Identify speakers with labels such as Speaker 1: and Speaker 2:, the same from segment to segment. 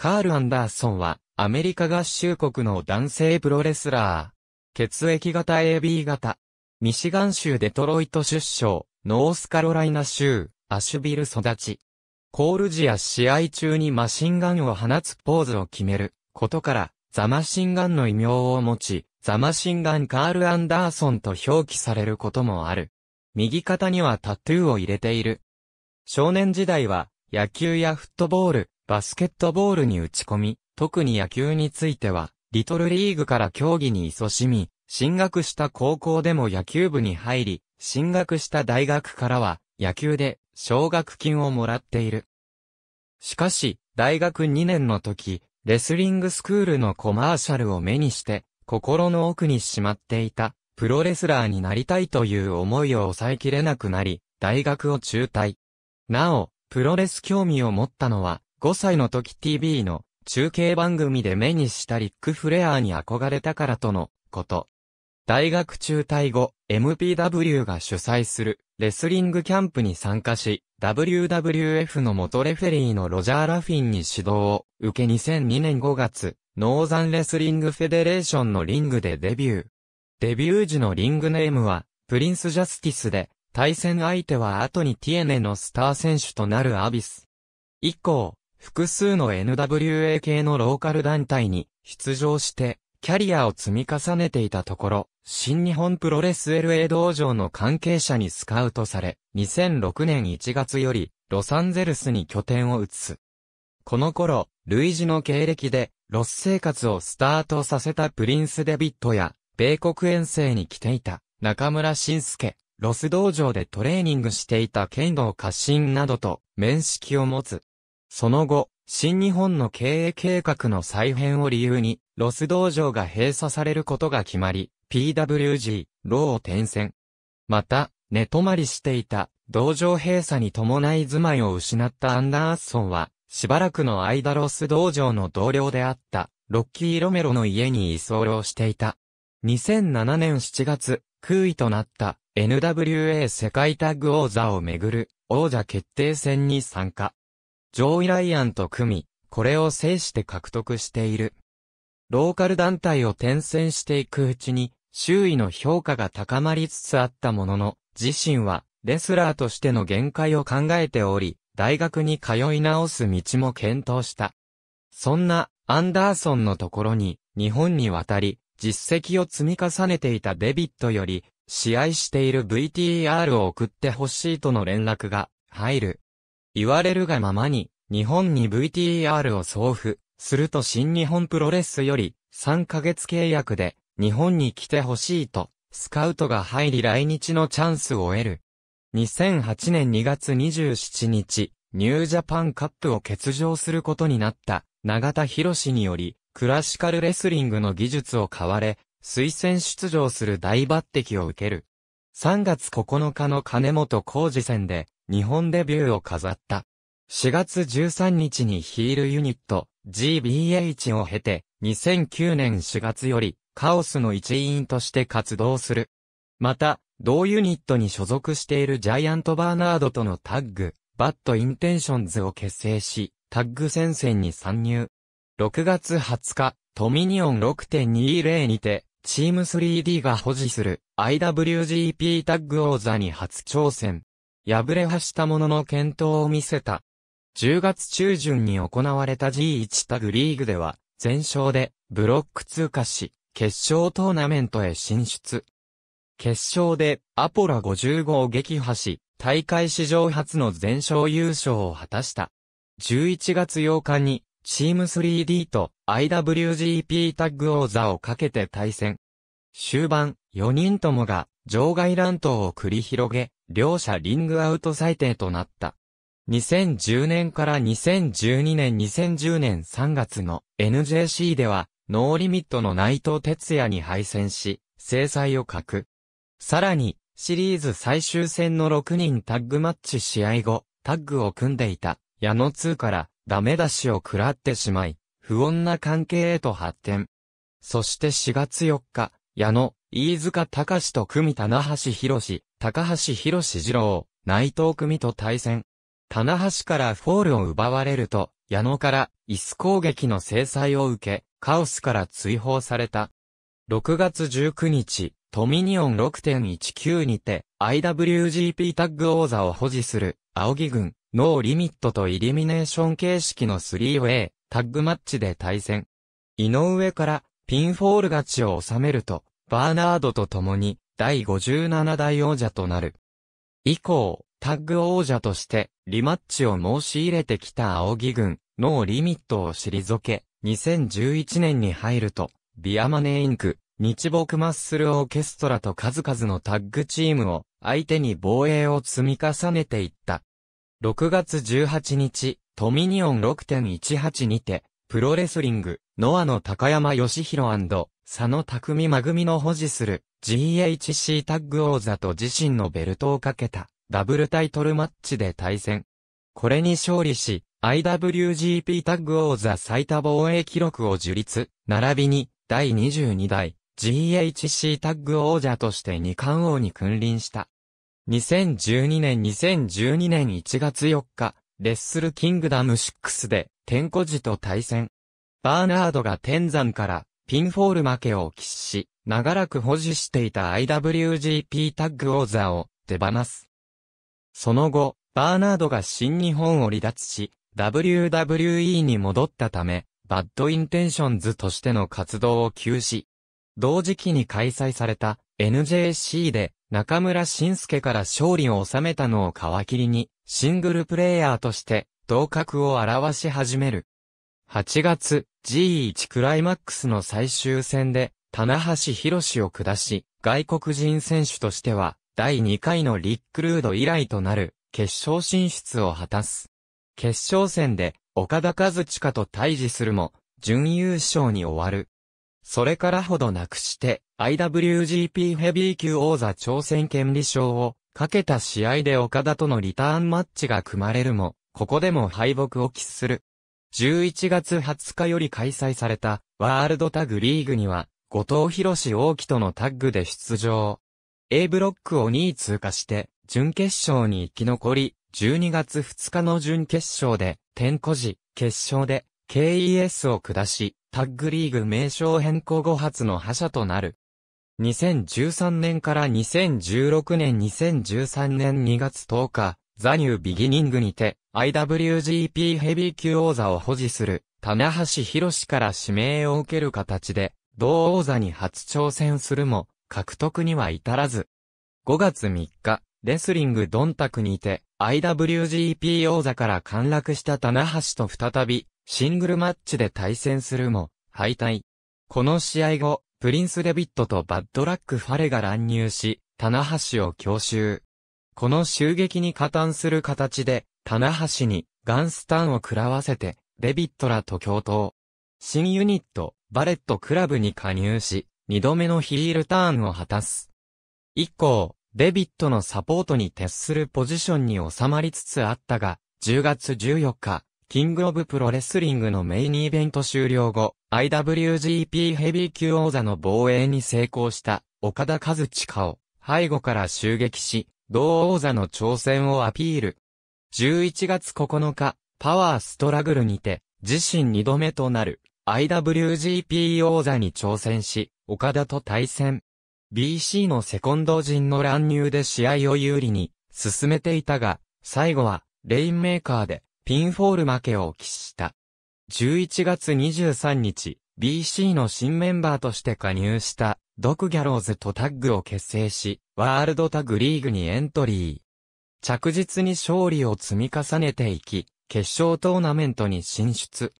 Speaker 1: カール・アンダーソンは、アメリカ合衆国の男性プロレスラー。血液型 AB 型。ミシガン州デトロイト出生、ノースカロライナ州、アシュビル育ち。コール時や試合中にマシンガンを放つポーズを決めることから、ザマシンガンの異名を持ち、ザマシンガンカール・アンダーソンと表記されることもある。右肩にはタトゥーを入れている。少年時代は、野球やフットボール、バスケットボールに打ち込み、特に野球については、リトルリーグから競技に勤しみ、進学した高校でも野球部に入り、進学した大学からは、野球で奨学金をもらっている。しかし、大学2年の時、レスリングスクールのコマーシャルを目にして、心の奥にしまっていた、プロレスラーになりたいという思いを抑えきれなくなり、大学を中退。なお、プロレス興味を持ったのは、5歳の時 TV の中継番組で目にしたリック・フレアーに憧れたからとのこと。大学中退後、MPW が主催するレスリングキャンプに参加し、WWF の元レフェリーのロジャー・ラフィンに指導を受け2002年5月、ノーザンレスリングフェデレーションのリングでデビュー。デビュー時のリングネームは、プリンス・ジャスティスで、対戦相手は後にティエネのスター選手となるアビス。以降、複数の NWA 系のローカル団体に出場して、キャリアを積み重ねていたところ、新日本プロレス LA 道場の関係者にスカウトされ、2006年1月より、ロサンゼルスに拠点を移す。この頃、類似の経歴で、ロス生活をスタートさせたプリンス・デビットや、米国遠征に来ていた、中村晋介、ロス道場でトレーニングしていた剣道家臣などと面識を持つ。その後、新日本の経営計画の再編を理由に、ロス道場が閉鎖されることが決まり、PWG、ローを転戦。また、寝泊まりしていた、道場閉鎖に伴い住まいを失ったアンダーッソンは、しばらくの間ロス道場の同僚であった、ロッキー・ロメロの家に居候していた。2007年7月、空位となった NWA 世界タッグ王座をめぐる王者決定戦に参加。ジョーイ・ライアンと組み、これを制して獲得している。ローカル団体を転戦していくうちに、周囲の評価が高まりつつあったものの、自身は、レスラーとしての限界を考えており、大学に通い直す道も検討した。そんな、アンダーソンのところに、日本に渡り、実績を積み重ねていたデビットより、試合している VTR を送ってほしいとの連絡が入る。言われるがままに、日本に VTR を送付、すると新日本プロレスより、3ヶ月契約で、日本に来てほしいと、スカウトが入り来日のチャンスを得る。2008年2月27日、ニュージャパンカップを欠場することになった、永田博士により、クラシカルレスリングの技術を買われ、推薦出場する大抜擢を受ける。3月9日の金本浩二戦で、日本デビューを飾った。4月13日にヒールユニット GBH を経て2009年4月よりカオスの一員として活動する。また、同ユニットに所属しているジャイアントバーナードとのタッグ、バッドインテンションズを結成し、タッグ戦線に参入。6月20日、トミニオン6.20にて、チーム 3D が保持する IWGP タッグ王座に初挑戦。敗れはしたものの健闘を見せた。10月中旬に行われた G1 タグリーグでは、全勝でブロック通過し、決勝トーナメントへ進出。決勝でアポラ55を撃破し、大会史上初の全勝優勝を果たした。11月8日に、チーム 3D と IWGP タッグ王座をかけて対戦。終盤、4人ともが場外乱闘を繰り広げ、両者リングアウト最低となった。2010年から2012年2010年3月の NJC では、ノーリミットの内藤哲也に敗戦し、制裁を書く。さらに、シリーズ最終戦の6人タッグマッチ試合後、タッグを組んでいた、矢野2からダメ出しを食らってしまい、不穏な関係へと発展。そして4月4日、矢野、飯塚隆と組み棚橋博士、高橋博史二郎、内藤組と対戦。棚橋からフォールを奪われると、矢野から椅子攻撃の制裁を受け、カオスから追放された。6月19日、トミニオン6.19にて、IWGP タッグ王座を保持する、青木軍、ノーリミットとイリミネーション形式の 3way、タッグマッチで対戦。井上から、ピンフォール勝ちを収めると、バーナードと共に、第57代王者となる。以降、タッグ王者として、リマッチを申し入れてきた青木軍、ノーリミットを退け、2011年に入ると、ビアマネインク、日木マッスルオーケストラと数々のタッグチームを相手に防衛を積み重ねていった。6月18日、トミニオン6.18にて、プロレスリング、ノアの高山義弘佐野匠真組の保持する GHC タッグ王座と自身のベルトをかけたダブルタイトルマッチで対戦。これに勝利し、IWGP タッグ王座最多防衛記録を樹立、並びに第22代 GHC タッグ王者として二冠王に君臨した。2012年2012年1月4日、レッスルキングダム6で、天古寺と対戦。バーナードが天山からピンフォール負けを喫し、長らく保持していた IWGP タッグ王座を手放す。その後、バーナードが新日本を離脱し、WWE に戻ったため、バッドインテンションズとしての活動を休止。同時期に開催された NJC で中村晋介から勝利を収めたのを皮切りに、シングルプレイヤーとして同格を表し始める。8月、G1 クライマックスの最終戦で、棚橋博を下し、外国人選手としては、第2回のリックルード以来となる、決勝進出を果たす。決勝戦で、岡田和親と対峙するも、準優勝に終わる。それからほどなくして、IWGP ヘビー級王座挑戦権利賞を、かけた試合で岡田とのリターンマッチが組まれるも、ここでも敗北を喫する。11月20日より開催されたワールドタグリーグには、後藤博士大木とのタッグで出場。A ブロックを2位通過して、準決勝に生き残り、12月2日の準決勝で、天候時、決勝で、KES を下し、タッグリーグ名称変更後発の覇者となる。2013年から2016年2013年2月10日、ザニュービギニングにて、IWGP ヘビー級王座を保持する、棚橋博から指名を受ける形で、同王座に初挑戦するも、獲得には至らず。5月3日、レスリングドンタクにて、IWGP 王座から陥落した棚橋と再び、シングルマッチで対戦するも、敗退。この試合後、プリンス・デビットとバッドラック・ファレが乱入し、棚橋を強襲。この襲撃に加担する形で、棚橋にガンスタンを食らわせて、デビットらと共闘。新ユニット、バレットクラブに加入し、二度目のヒールターンを果たす。以降、デビットのサポートに徹するポジションに収まりつつあったが、10月14日、キングオブプロレスリングのメインイベント終了後、IWGP ヘビー級王座の防衛に成功した岡田和地下を背後から襲撃し、同王座の挑戦をアピール。11月9日、パワーストラグルにて、自身2度目となる IWGP 王座に挑戦し、岡田と対戦。BC のセコンド陣の乱入で試合を有利に進めていたが、最後はレインメーカーでピンフォール負けを喫した。11月23日、BC の新メンバーとして加入したドクギャローズとタッグを結成し、ワールドタッグリーグにエントリー。着実に勝利を積み重ねていき、決勝トーナメントに進出。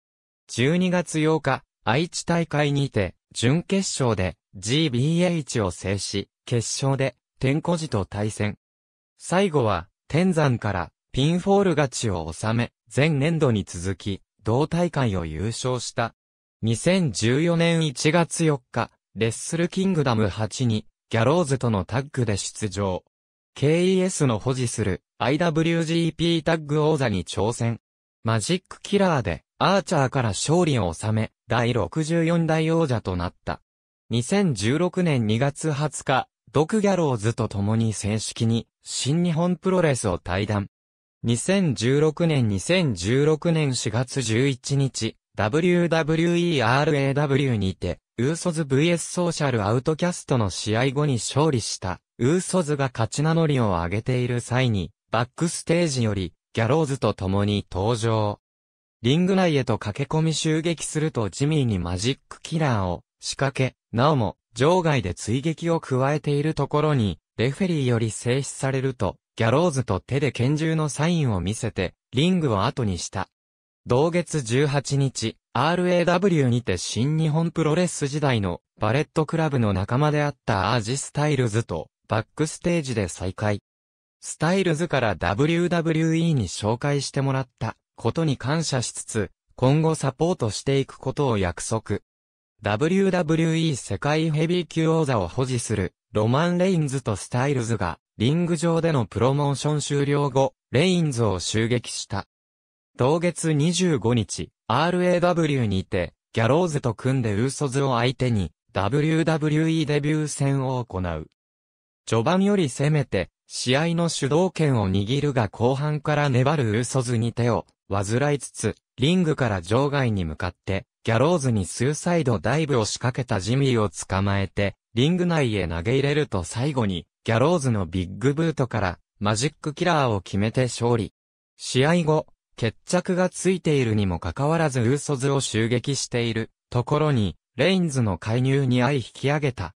Speaker 1: 12月8日、愛知大会にて、準決勝で GBH を制し、決勝で天古寺と対戦。最後は、天山からピンフォール勝ちを収め、前年度に続き、同大会を優勝した。2014年1月4日、レッスルキングダム8に、ギャローズとのタッグで出場。KES の保持する IWGP タッグ王座に挑戦。マジックキラーでアーチャーから勝利を収め、第64代王者となった。2016年2月20日、ドクギャローズと共に正式に新日本プロレスを退団。2016年2016年4月11日、WWERAW にてウーソズ VS ソーシャルアウトキャストの試合後に勝利した、ウーソズが勝ち名乗りを上げている際に、バックステージより、ギャローズと共に登場。リング内へと駆け込み襲撃するとジミーにマジックキラーを仕掛け、なおも、場外で追撃を加えているところに、レフェリーより制止されると、ギャローズと手で拳銃のサインを見せて、リングを後にした。同月18日、RAW にて新日本プロレス時代のバレットクラブの仲間であったアージスタイルズとバックステージで再会。スタイルズから WWE に紹介してもらったことに感謝しつつ、今後サポートしていくことを約束。WWE 世界ヘビー級王座を保持するロマン・レインズとスタイルズがリング上でのプロモーション終了後、レインズを襲撃した。同月25日、RAW にて、ギャローズと組んでウーソズを相手に、WWE デビュー戦を行う。序盤より攻めて、試合の主導権を握るが後半から粘るウーソズに手を、患いつつ、リングから場外に向かって、ギャローズにスーサイドダイブを仕掛けたジミーを捕まえて、リング内へ投げ入れると最後に、ギャローズのビッグブートから、マジックキラーを決めて勝利。試合後、決着がついているにもかかわらずウーソズを襲撃しているところに、レインズの介入に相引き上げた。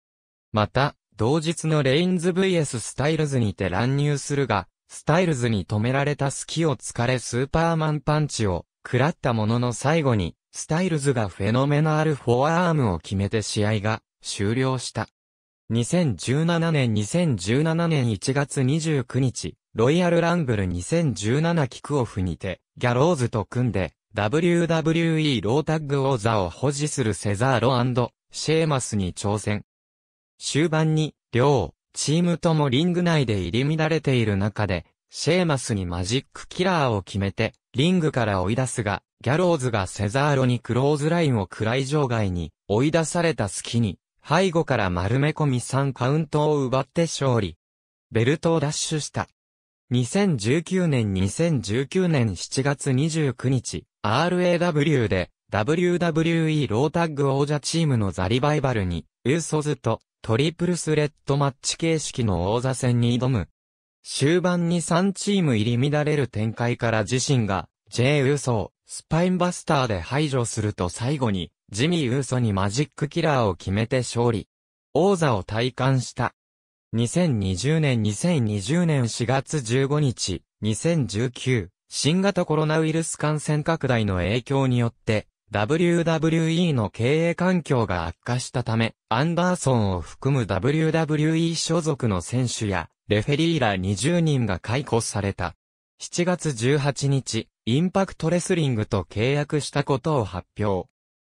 Speaker 1: また、同日のレインズ VS スタイルズにて乱入するが、スタイルズに止められた隙を突かれスーパーマンパンチを食らったものの最後に、スタイルズがフェノメナルフォアアームを決めて試合が終了した。2017年2017年1月29日、ロイヤルランブル2017キックオフにて、ギャローズと組んで、WWE ロータッグ王座を保持するセザーロシェーマスに挑戦。終盤に、両、チームともリング内で入り乱れている中で、シェーマスにマジックキラーを決めて、リングから追い出すが、ギャローズがセザーロにクローズラインを暗い場外に追い出された隙に、背後から丸め込み3カウントを奪って勝利。ベルトを奪取した。2019年2019年7月29日、RAW で WWE ロータッグ王者チームのザリバイバルに、ウーソズとトリプルスレッドマッチ形式の王座戦に挑む。終盤に3チーム入り乱れる展開から自身が、J ウーソをスパインバスターで排除すると最後に、ジミーウーソにマジックキラーを決めて勝利。王座を体感した。2020年2020年4月15日、2019、新型コロナウイルス感染拡大の影響によって、WWE の経営環境が悪化したため、アンダーソンを含む WWE 所属の選手や、レフェリーら20人が解雇された。7月18日、インパクトレスリングと契約したことを発表。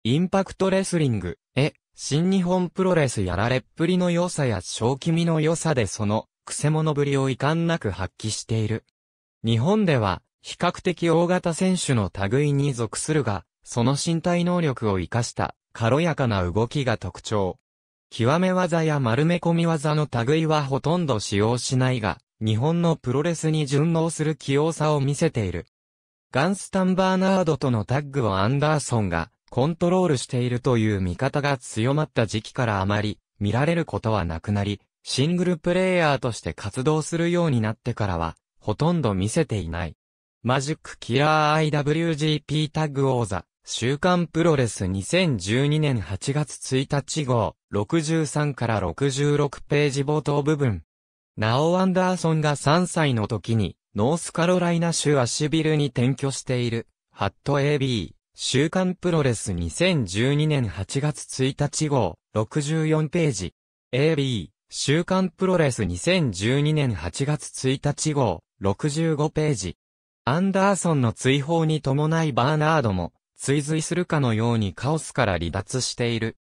Speaker 1: インパクトレスリング、へ、新日本プロレスやられっぷりの良さや正気味の良さでその、くせ者ぶりを遺憾なく発揮している。日本では、比較的大型選手の類に属するが、その身体能力を活かした、軽やかな動きが特徴。極め技や丸め込み技の類はほとんど使用しないが、日本のプロレスに順応する器用さを見せている。ガンスタンバーナードとのタッグをアンダーソンが、コントロールしているという見方が強まった時期からあまり見られることはなくなり、シングルプレイヤーとして活動するようになってからは、ほとんど見せていない。マジックキラー IWGP タッグ王座、週刊プロレス2012年8月1日号、63から66ページ冒頭部分。ナオ・アンダーソンが3歳の時に、ノースカロライナ州アシビルに転居している、ハット AB、週刊プロレス2012年8月1日号、64ページ。AB、週刊プロレス2012年8月1日号、65ページ。アンダーソンの追放に伴いバーナードも、追随するかのようにカオスから離脱している。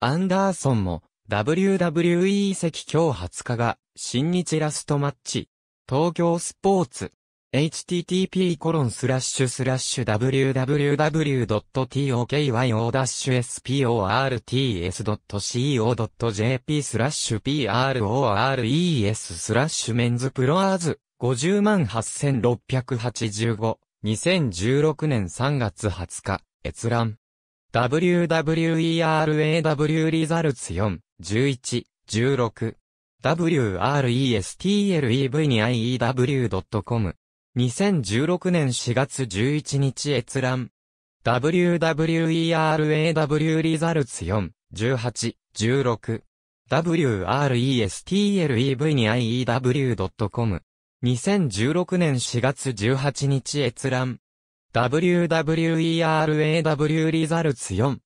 Speaker 1: アンダーソンも、WWE 席今日20日が、新日ラストマッチ。東京スポーツ。http://www.tokyo-sports.co.jp s prores m e n シ p メ o ズ r s 508,685 2016年3月20日閲覧 www.eraw リザルツ4 11 16 wrestlev n iew.com 2016年4月11日閲覧。WWERAW r results 4、18、16。WRESTLEV n IEW.com。2016年4月18日閲覧。WWERAW r results 4、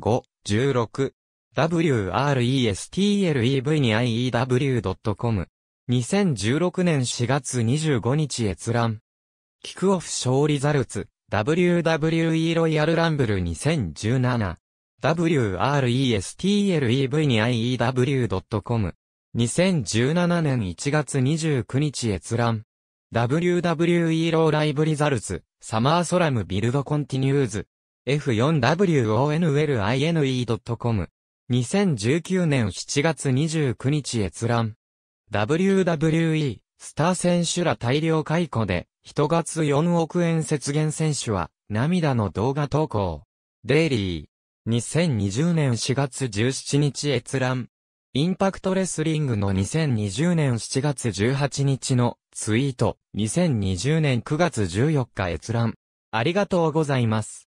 Speaker 1: 25、16。WRESTLEV n IEW.com。2016年4月25日閲覧。キクオフ勝利ザルツ、WWE ロイヤルランブル2017。wrestlev2iew.com。2017年1月29日閲覧。WWE ローライブリザルツ、サマーソラムビルドコンティニューズ。f4wonline.com。2019年7月29日閲覧。WWE、スター選手ら大量解雇で、1月4億円節減選手は、涙の動画投稿。デイリー。2020年4月17日閲覧。インパクトレスリングの2020年7月18日のツイート。2020年9月14日閲覧。ありがとうございます。